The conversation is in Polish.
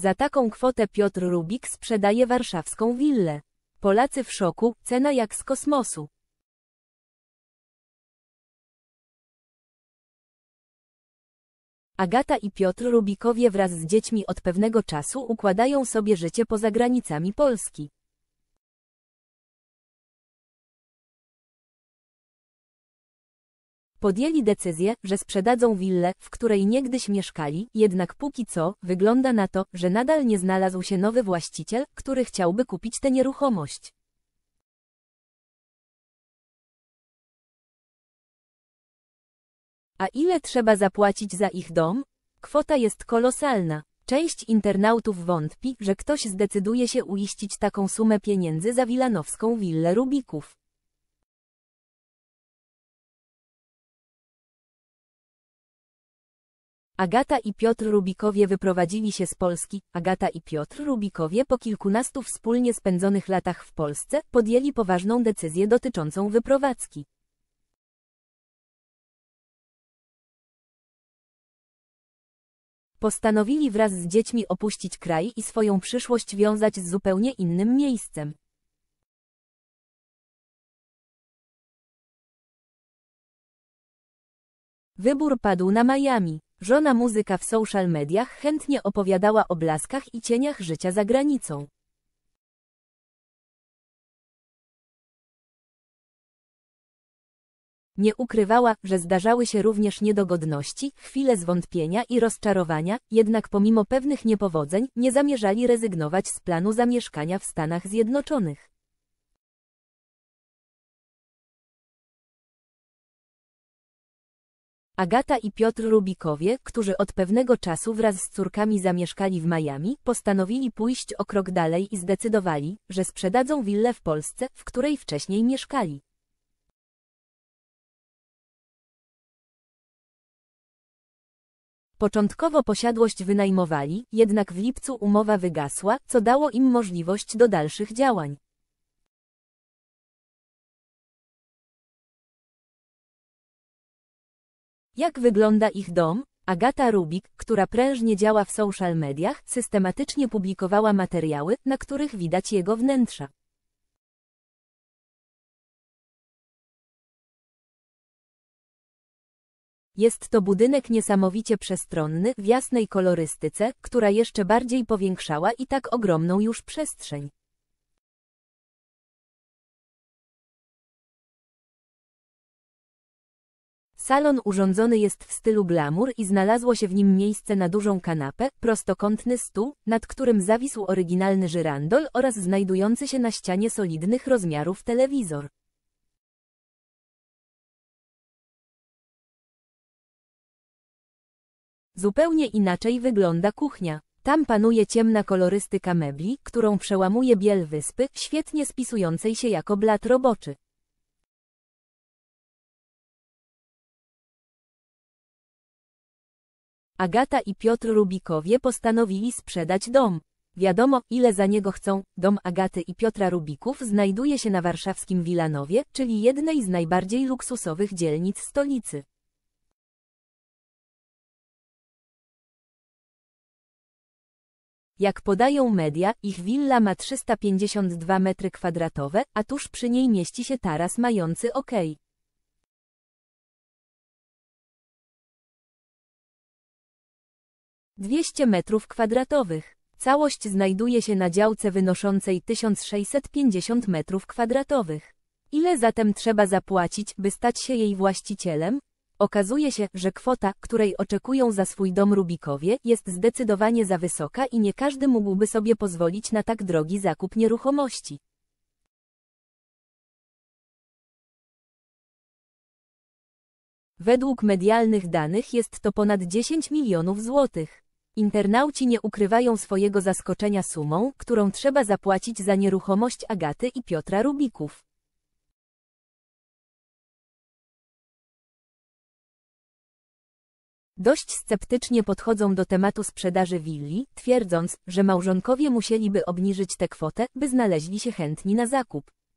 Za taką kwotę Piotr Rubik sprzedaje warszawską willę. Polacy w szoku, cena jak z kosmosu. Agata i Piotr Rubikowie wraz z dziećmi od pewnego czasu układają sobie życie poza granicami Polski. Podjęli decyzję, że sprzedadzą willę, w której niegdyś mieszkali, jednak póki co, wygląda na to, że nadal nie znalazł się nowy właściciel, który chciałby kupić tę nieruchomość. A ile trzeba zapłacić za ich dom? Kwota jest kolosalna. Część internautów wątpi, że ktoś zdecyduje się uiścić taką sumę pieniędzy za wilanowską willę Rubików. Agata i Piotr Rubikowie wyprowadzili się z Polski. Agata i Piotr Rubikowie po kilkunastu wspólnie spędzonych latach w Polsce podjęli poważną decyzję dotyczącą wyprowadzki. Postanowili wraz z dziećmi opuścić kraj i swoją przyszłość wiązać z zupełnie innym miejscem. Wybór padł na Miami. Żona muzyka w social mediach chętnie opowiadała o blaskach i cieniach życia za granicą. Nie ukrywała, że zdarzały się również niedogodności, chwile zwątpienia i rozczarowania, jednak pomimo pewnych niepowodzeń nie zamierzali rezygnować z planu zamieszkania w Stanach Zjednoczonych. Agata i Piotr Rubikowie, którzy od pewnego czasu wraz z córkami zamieszkali w Miami, postanowili pójść o krok dalej i zdecydowali, że sprzedadzą willę w Polsce, w której wcześniej mieszkali. Początkowo posiadłość wynajmowali, jednak w lipcu umowa wygasła, co dało im możliwość do dalszych działań. Jak wygląda ich dom? Agata Rubik, która prężnie działa w social mediach, systematycznie publikowała materiały, na których widać jego wnętrza. Jest to budynek niesamowicie przestronny, w jasnej kolorystyce, która jeszcze bardziej powiększała i tak ogromną już przestrzeń. Salon urządzony jest w stylu glamour i znalazło się w nim miejsce na dużą kanapę, prostokątny stół, nad którym zawisł oryginalny żyrandol oraz znajdujący się na ścianie solidnych rozmiarów telewizor. Zupełnie inaczej wygląda kuchnia. Tam panuje ciemna kolorystyka mebli, którą przełamuje biel wyspy, świetnie spisującej się jako blat roboczy. Agata i Piotr Rubikowie postanowili sprzedać dom. Wiadomo, ile za niego chcą. Dom Agaty i Piotra Rubików znajduje się na warszawskim Wilanowie, czyli jednej z najbardziej luksusowych dzielnic stolicy. Jak podają media, ich willa ma 352 m2, a tuż przy niej mieści się taras mający ok. 200 metrów kwadratowych. Całość znajduje się na działce wynoszącej 1650 metrów kwadratowych. Ile zatem trzeba zapłacić, by stać się jej właścicielem? Okazuje się, że kwota, której oczekują za swój dom Rubikowie, jest zdecydowanie za wysoka i nie każdy mógłby sobie pozwolić na tak drogi zakup nieruchomości. Według medialnych danych jest to ponad 10 milionów złotych. Internauci nie ukrywają swojego zaskoczenia sumą, którą trzeba zapłacić za nieruchomość Agaty i Piotra Rubików. Dość sceptycznie podchodzą do tematu sprzedaży willi, twierdząc, że małżonkowie musieliby obniżyć tę kwotę, by znaleźli się chętni na zakup.